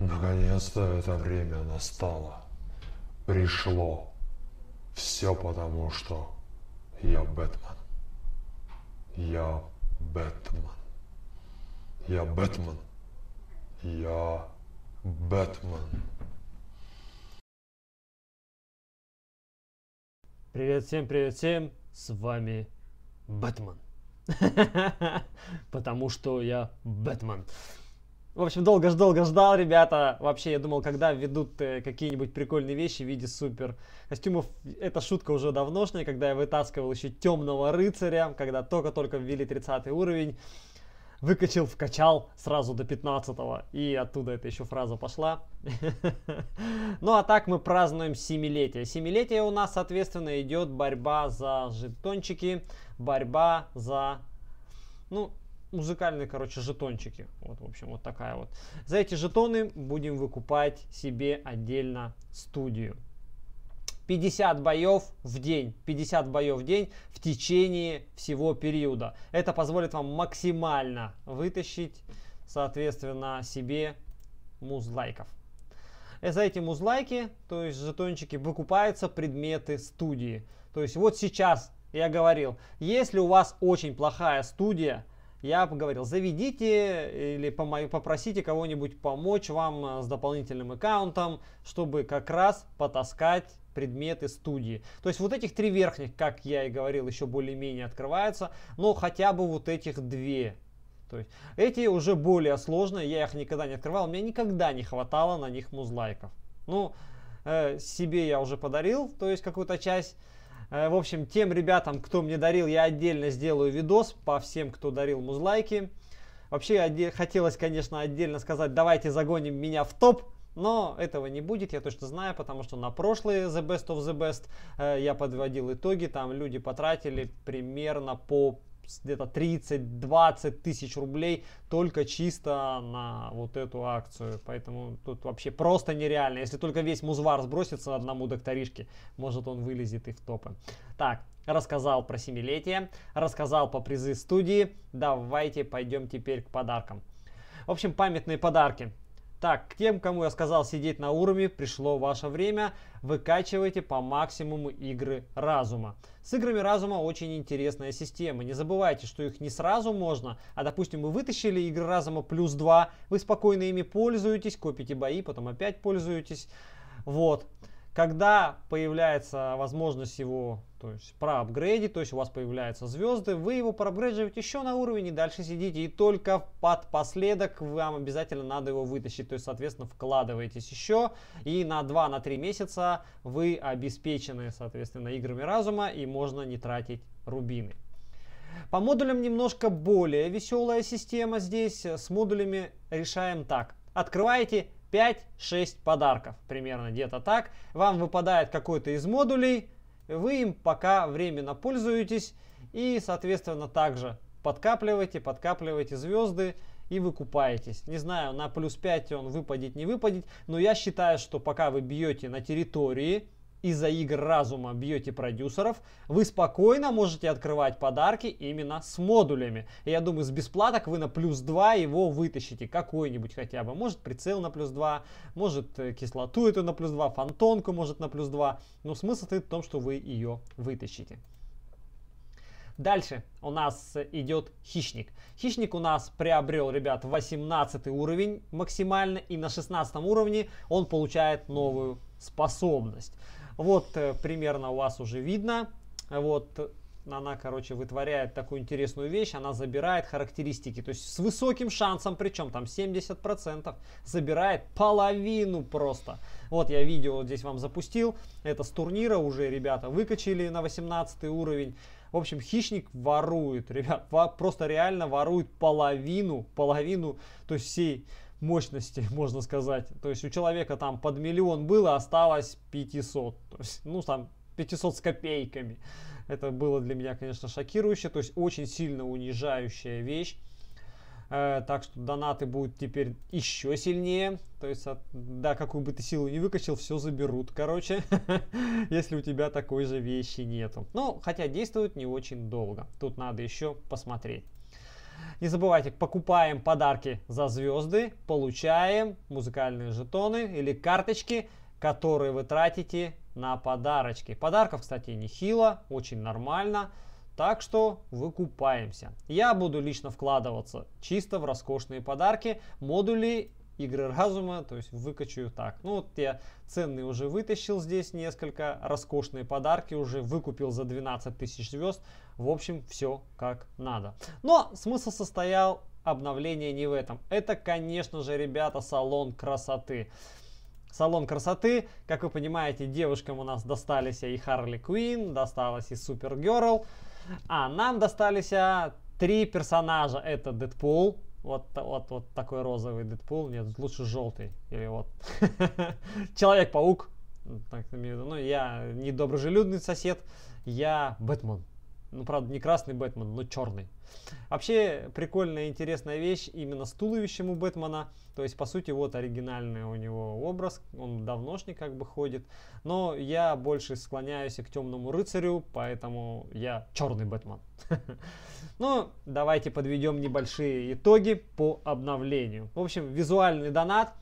Наконец-то это время настало. Пришло. Все потому, что я Бэтмен. Я Бэтмен. Я Бэтмен. Я Бэтмен. Привет всем, привет всем. С вами Бэтмен. Потому что я Бэтмен. В общем, долго-долго ждал, ребята. Вообще, я думал, когда ведут э, какие-нибудь прикольные вещи в виде супер костюмов. Эта шутка уже давношная, когда я вытаскивал еще темного рыцаря, когда только-только ввели 30 уровень. Выкачал, вкачал сразу до 15 -го. И оттуда эта еще фраза пошла. Ну а так мы празднуем семилетие. Семилетие у нас, соответственно, идет борьба за жетончики, борьба за ну, музыкальные, короче, жетончики. Вот, в общем, вот такая вот. За эти жетоны будем выкупать себе отдельно студию. 50 боев в день, 50 боев в день в течение всего периода. Это позволит вам максимально вытащить, соответственно, себе муз-лайков. Э, за эти муз-лайки, то есть жетончики, выкупаются предметы студии. То есть вот сейчас я говорил, если у вас очень плохая студия, я поговорил, заведите или попросите кого-нибудь помочь вам э, с дополнительным аккаунтом, чтобы как раз потаскать предметы студии. То есть вот этих три верхних, как я и говорил, еще более-менее открываются, но хотя бы вот этих две. То есть эти уже более сложные, я их никогда не открывал, мне никогда не хватало на них музлайков. Ну, э, себе я уже подарил, то есть какую-то часть Э, в общем, тем ребятам, кто мне дарил, я отдельно сделаю видос по всем, кто дарил музлайки. Вообще, хотелось, конечно, отдельно сказать, давайте загоним меня в топ, но этого не будет, я точно знаю, потому что на прошлые The Best of the Best э, я подводил итоги, там люди потратили примерно по где-то 30-20 тысяч рублей только чисто на вот эту акцию. Поэтому тут вообще просто нереально. Если только весь музвар сбросится одному докторишке, может он вылезет и в топы. Так, рассказал про семилетие, рассказал по призы студии. Давайте пойдем теперь к подаркам. В общем, памятные подарки. Так, к тем, кому я сказал сидеть на уровне, пришло ваше время. Выкачивайте по максимуму игры разума. С играми разума очень интересная система. Не забывайте, что их не сразу можно, а допустим вы вытащили игры разума плюс 2, вы спокойно ими пользуетесь, копите бои, потом опять пользуетесь. Вот. Когда появляется возможность его то есть проапгрейдить, то есть у вас появляются звезды, вы его проапгрейдживаете еще на уровень и дальше сидите. И только под последок вам обязательно надо его вытащить. То есть, соответственно, вкладываетесь еще. И на 2-3 на месяца вы обеспечены, соответственно, играми разума и можно не тратить рубины. По модулям немножко более веселая система здесь. С модулями решаем так. Открываете 5-6 подарков, примерно где-то так. Вам выпадает какой-то из модулей, вы им пока временно пользуетесь и, соответственно, также подкапливаете, подкапливаете звезды и выкупаетесь. Не знаю, на плюс 5 он выпадет, не выпадет, но я считаю, что пока вы бьете на территории, из-за игр разума бьете продюсеров, вы спокойно можете открывать подарки именно с модулями. И я думаю, с бесплаток вы на плюс 2 его вытащите, какой-нибудь хотя бы. Может прицел на плюс 2, может э, кислоту эту на плюс 2, фантонку может на плюс 2. Но смысл состоит в том, что вы ее вытащите. Дальше у нас идет хищник. Хищник у нас приобрел, ребят, 18 уровень максимально. И на 16 уровне он получает новую способность. Вот э, примерно у вас уже видно. Вот она, короче, вытворяет такую интересную вещь, она забирает характеристики, то есть с высоким шансом, причем там 70%, забирает половину просто. Вот я видео здесь вам запустил, это с турнира уже ребята выкачали на 18 уровень. В общем, хищник ворует, ребят, просто реально ворует половину, половину, то есть всей мощности, можно сказать. То есть у человека там под миллион было, осталось 500. То есть, ну там 500 с копейками. Это было для меня, конечно, шокирующе. То есть очень сильно унижающая вещь. Э, так что донаты будут теперь еще сильнее. То есть, да, какую бы ты силу не выкачал, все заберут, короче, если у тебя такой же вещи нету. Ну, хотя действуют не очень долго. Тут надо еще посмотреть. Не забывайте, покупаем подарки за звезды, получаем музыкальные жетоны или карточки, которые вы тратите на подарочки. Подарков, кстати, нехило, очень нормально. Так что выкупаемся. Я буду лично вкладываться чисто в роскошные подарки, модули игры разума, то есть выкачаю так. Ну вот я ценные уже вытащил здесь несколько, роскошные подарки уже выкупил за 12 тысяч звезд. В общем, все как надо. Но смысл состоял обновление не в этом. Это, конечно же, ребята, салон красоты. Салон красоты, как вы понимаете, девушкам у нас достались и Харли Квин, досталась и Супергерл. А нам достались а, три персонажа. Это Дэдпул, вот, вот, вот такой розовый Дэдпул. Нет, лучше желтый. Или вот. Человек-паук. Ну, ну, я недоброжелюдный сосед. Я Бэтмен. Ну, правда, не красный Бэтмен, но черный. Вообще, прикольная, интересная вещь именно с туловищем у Бэтмена. То есть, по сути, вот оригинальный у него образ. Он давношний как бы ходит. Но я больше склоняюсь к темному рыцарю, поэтому я черный Бэтмен. Ну, давайте подведем небольшие итоги по обновлению. В общем, визуальный донат.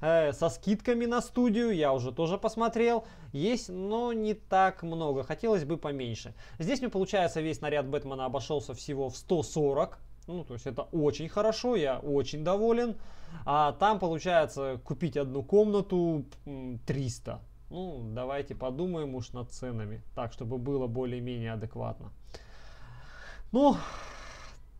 Э, со скидками на студию, я уже тоже посмотрел, есть, но не так много, хотелось бы поменьше. Здесь мне получается весь наряд Бэтмена обошелся всего в 140, ну, то есть это очень хорошо, я очень доволен. А там получается купить одну комнату 300. Ну, давайте подумаем уж над ценами, так, чтобы было более-менее адекватно. Ну,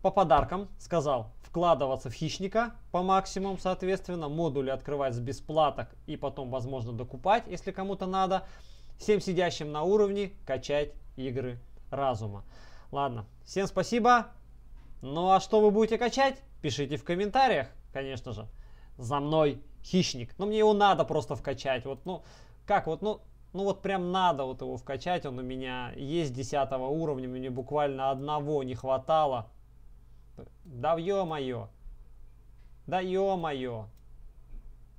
по подаркам сказал, вкладываться в хищника по максимуму, соответственно, модули открывать с бесплаток и потом, возможно, докупать, если кому-то надо. Всем сидящим на уровне качать игры разума. Ладно, всем спасибо. Ну а что вы будете качать? Пишите в комментариях, конечно же. За мной хищник. Ну мне его надо просто вкачать. Вот, ну, как вот, ну, ну вот прям надо вот его вкачать. Он у меня есть 10 уровня, мне буквально одного не хватало. Да ё-моё. Да ё-моё.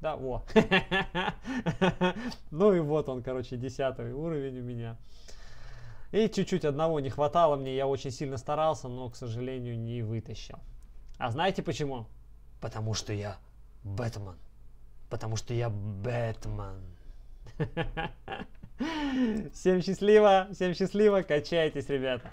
Да, во. ну и вот он, короче, десятый уровень у меня. И чуть-чуть одного не хватало мне, я очень сильно старался, но, к сожалению, не вытащил. А знаете почему? Потому что я Бэтмен. Потому что я Бэтмен. Всем счастливо, всем счастливо, качайтесь, ребята.